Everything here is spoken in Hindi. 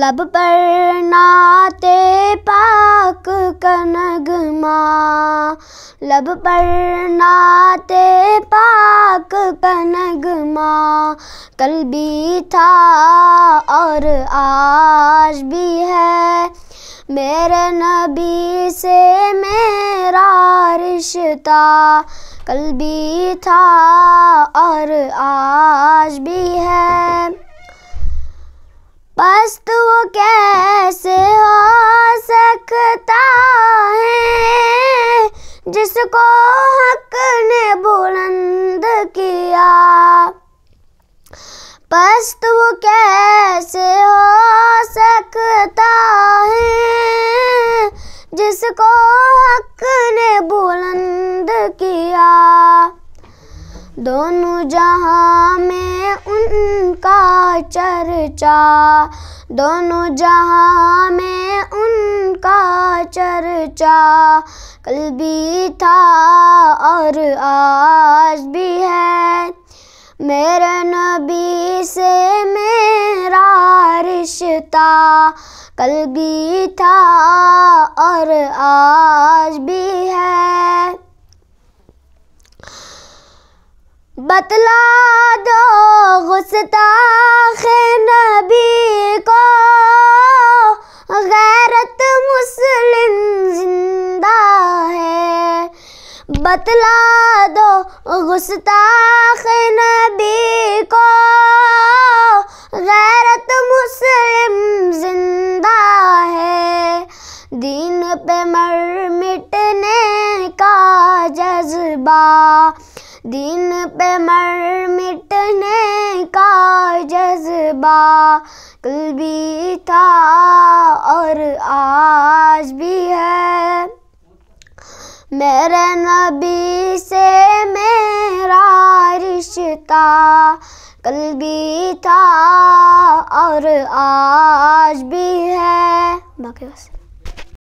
लब पर नाते पाक माँ लब पर नाते पाक माँ कल भी था और आज भी है मेरे नबी से मेरा रिश्ता कल भी था और आज भी है मस्त वो कैसे हो सकता है जिसको हक ने बुलंद किया पस्त वो कैसे हो सकता है जिसको हक ने बुलंद किया दोनों जहां में उनका चर्चा दोनों जहाँ में उनका चर्चा कल भी था और आज भी है मेरे नबी से मेरा रिश्ता कल भी था और आज भी है बतला दो गुस्ता बतला दो गुस्ताख नबी को गैरत मुस्लिम जिंदा है दीन पे मर मिटने का जज्बा दिन पे मर मिटने का जज्बा कल भी था मेरे नबी से मेरा रिश्ता कल भी था और आज भी है बाकी बस